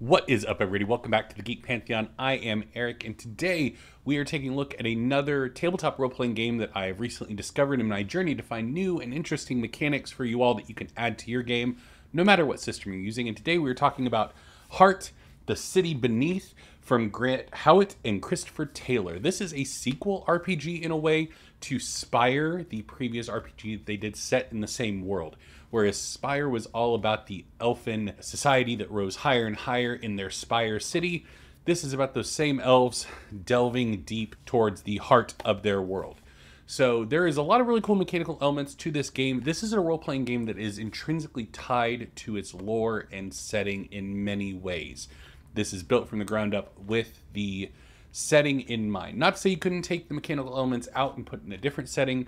What is up, everybody? Welcome back to the Geek Pantheon. I am Eric, and today we are taking a look at another tabletop role playing game that I have recently discovered in my journey to find new and interesting mechanics for you all that you can add to your game, no matter what system you're using. And today we are talking about Heart, The City Beneath from Grant Howitt and Christopher Taylor. This is a sequel RPG in a way to Spire, the previous RPG they did set in the same world. Whereas Spire was all about the elfin society that rose higher and higher in their Spire city, this is about those same elves delving deep towards the heart of their world. So there is a lot of really cool mechanical elements to this game. This is a role playing game that is intrinsically tied to its lore and setting in many ways. This is built from the ground up with the setting in mind. Not to say you couldn't take the mechanical elements out and put in a different setting,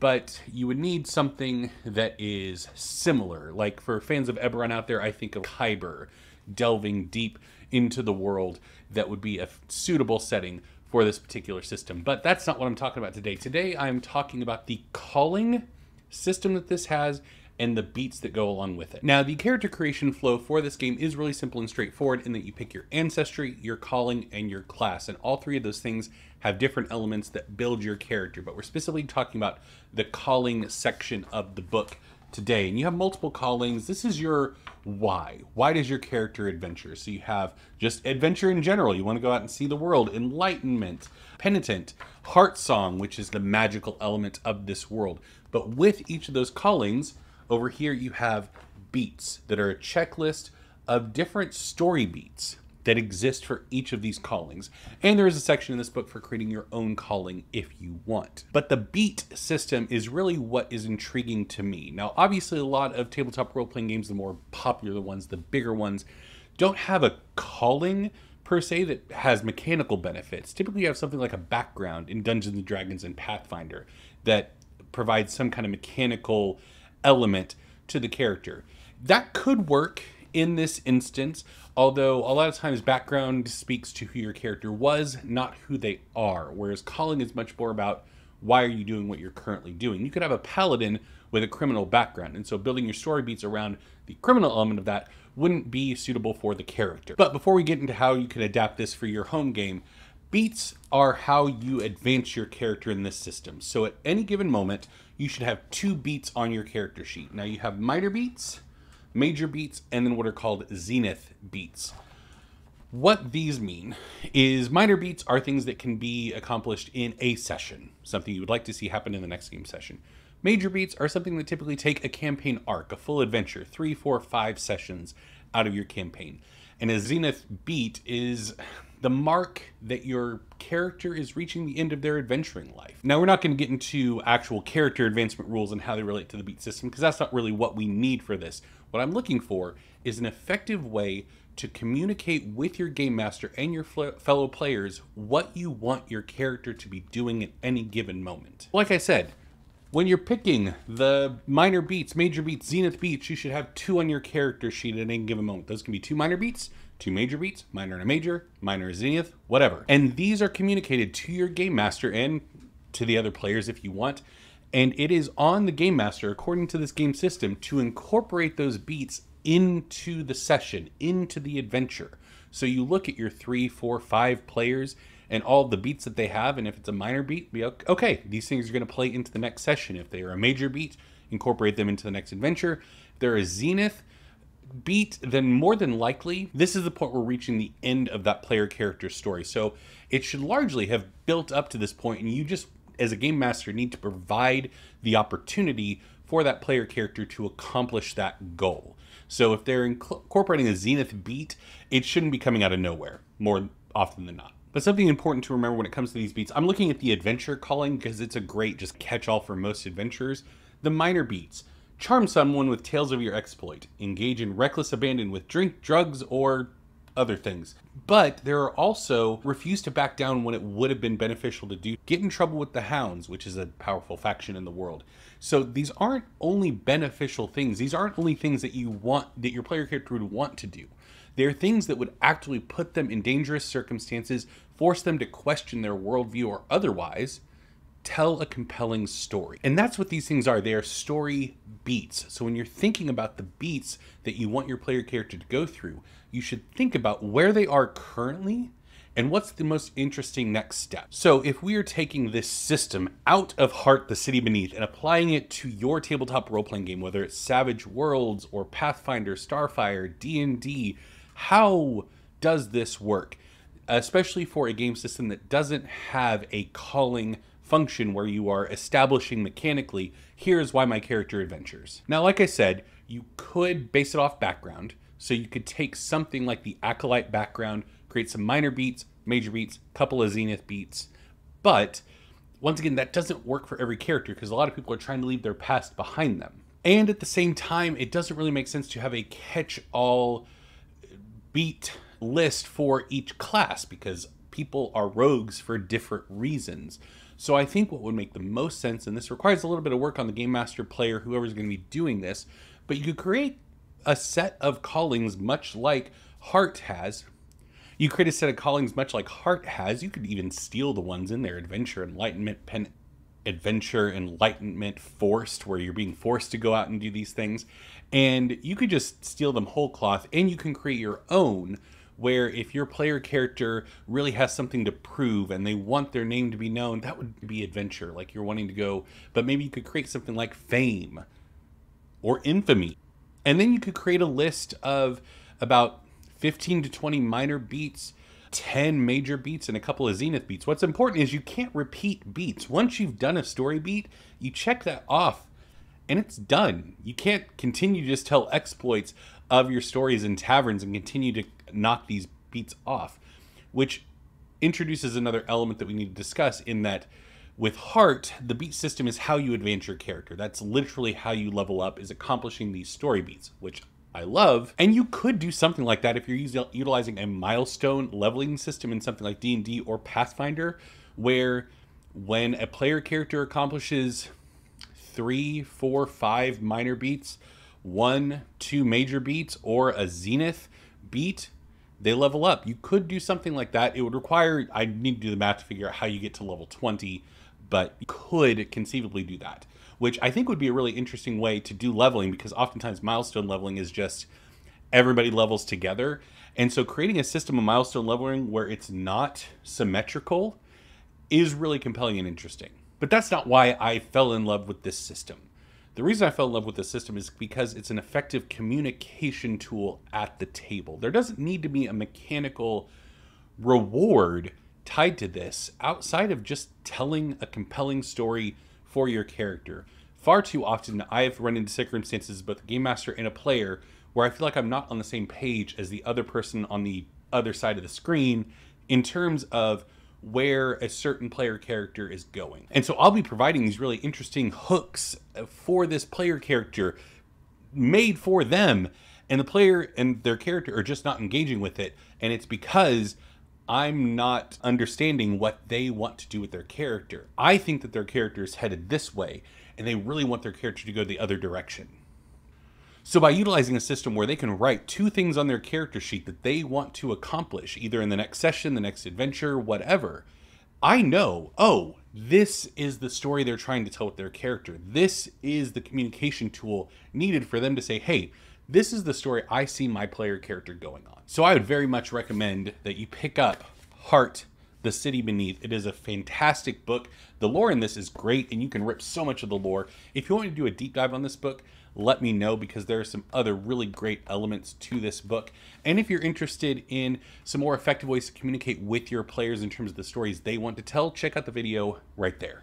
but you would need something that is similar. Like for fans of Eberron out there, I think of Kyber delving deep into the world that would be a suitable setting for this particular system. But that's not what I'm talking about today. Today I'm talking about the calling system that this has and the beats that go along with it. Now, the character creation flow for this game is really simple and straightforward in that you pick your ancestry, your calling, and your class, and all three of those things have different elements that build your character, but we're specifically talking about the calling section of the book today. And you have multiple callings. This is your why. Why does your character adventure? So you have just adventure in general. You want to go out and see the world, enlightenment, penitent, heart song, which is the magical element of this world. But with each of those callings, over here, you have beats that are a checklist of different story beats that exist for each of these callings. And there is a section in this book for creating your own calling if you want. But the beat system is really what is intriguing to me. Now, obviously, a lot of tabletop role playing games, the more popular the ones, the bigger ones, don't have a calling per se that has mechanical benefits. Typically, you have something like a background in Dungeons and Dragons and Pathfinder that provides some kind of mechanical element to the character. That could work in this instance, although a lot of times background speaks to who your character was, not who they are, whereas calling is much more about why are you doing what you're currently doing. You could have a paladin with a criminal background, and so building your story beats around the criminal element of that wouldn't be suitable for the character. But before we get into how you can adapt this for your home game, beats are how you advance your character in this system. So at any given moment, you should have two beats on your character sheet. Now you have minor beats, major beats, and then what are called zenith beats. What these mean is minor beats are things that can be accomplished in a session, something you would like to see happen in the next game session. Major beats are something that typically take a campaign arc, a full adventure, three, four, five sessions out of your campaign. And a zenith beat is the mark that your character is reaching the end of their adventuring life. Now, we're not going to get into actual character advancement rules and how they relate to the beat system because that's not really what we need for this. What I'm looking for is an effective way to communicate with your game master and your fellow players what you want your character to be doing at any given moment. Like I said, when you're picking the minor beats, major beats, zenith beats, you should have two on your character sheet at any given moment. Those can be two minor beats, two major beats, minor and a major, minor and zenith, whatever. And these are communicated to your game master and to the other players if you want. And it is on the game master, according to this game system, to incorporate those beats into the session, into the adventure. So you look at your three, four, five players and all the beats that they have, and if it's a minor beat, be okay. These things are going to play into the next session. If they are a major beat, incorporate them into the next adventure. If they're a zenith, beat, then more than likely, this is the point we're reaching the end of that player character story. So it should largely have built up to this point, and you just, as a game master, need to provide the opportunity for that player character to accomplish that goal. So if they're incorporating a zenith beat, it shouldn't be coming out of nowhere more often than not. But something important to remember when it comes to these beats, I'm looking at the adventure calling because it's a great just catch all for most adventurers. The minor beats Charm someone with tales of your exploit. Engage in reckless abandon with drink, drugs, or other things. But there are also refuse to back down when it would have been beneficial to do. Get in trouble with the Hounds, which is a powerful faction in the world. So these aren't only beneficial things. These aren't only things that you want that your player character would want to do. They're things that would actually put them in dangerous circumstances, force them to question their worldview or otherwise, tell a compelling story. And that's what these things are. They are story beats. So when you're thinking about the beats that you want your player character to go through, you should think about where they are currently and what's the most interesting next step. So if we are taking this system out of Heart the City Beneath and applying it to your tabletop role-playing game, whether it's Savage Worlds or Pathfinder, Starfire, D&D, how does this work? Especially for a game system that doesn't have a calling function where you are establishing mechanically, here's why my character adventures. Now, like I said, you could base it off background. So you could take something like the Acolyte background, create some minor beats, major beats, couple of Zenith beats. But once again, that doesn't work for every character because a lot of people are trying to leave their past behind them. And at the same time, it doesn't really make sense to have a catch all beat list for each class because people are rogues for different reasons. So I think what would make the most sense, and this requires a little bit of work on the game master player, whoever's going to be doing this, but you could create a set of callings much like Heart has. You create a set of callings much like Heart has. You could even steal the ones in there Adventure, Enlightenment, Pen, Adventure, Enlightenment, Forced, where you're being forced to go out and do these things. And you could just steal them whole cloth and you can create your own where if your player character really has something to prove and they want their name to be known, that would be adventure. Like you're wanting to go, but maybe you could create something like fame or infamy. And then you could create a list of about 15 to 20 minor beats 10 major beats and a couple of zenith beats. What's important is you can't repeat beats. Once you've done a story beat, you check that off and it's done. You can't continue to just tell exploits of your stories in taverns and continue to knock these beats off, which introduces another element that we need to discuss in that with heart the beat system is how you advance your character that's literally how you level up is accomplishing these story beats which i love and you could do something like that if you're using utilizing a milestone leveling system in something like d&d or pathfinder where when a player character accomplishes three four five minor beats one two major beats or a zenith beat they level up. You could do something like that. It would require, I need to do the math to figure out how you get to level 20, but you could conceivably do that, which I think would be a really interesting way to do leveling because oftentimes milestone leveling is just everybody levels together. And so creating a system of milestone leveling where it's not symmetrical is really compelling and interesting. But that's not why I fell in love with this system. The reason I fell in love with the system is because it's an effective communication tool at the table. There doesn't need to be a mechanical reward tied to this outside of just telling a compelling story for your character. Far too often, I have run into circumstances, both a game master and a player, where I feel like I'm not on the same page as the other person on the other side of the screen in terms of where a certain player character is going. And so I'll be providing these really interesting hooks for this player character made for them and the player and their character are just not engaging with it and it's because I'm not understanding what they want to do with their character. I think that their character is headed this way and they really want their character to go the other direction. So by utilizing a system where they can write two things on their character sheet that they want to accomplish, either in the next session, the next adventure, whatever, I know, oh, this is the story they're trying to tell with their character. This is the communication tool needed for them to say, hey, this is the story I see my player character going on. So I would very much recommend that you pick up Heart, The City Beneath. It is a fantastic book. The lore in this is great, and you can rip so much of the lore. If you want to do a deep dive on this book, let me know because there are some other really great elements to this book. And if you're interested in some more effective ways to communicate with your players in terms of the stories they want to tell, check out the video right there.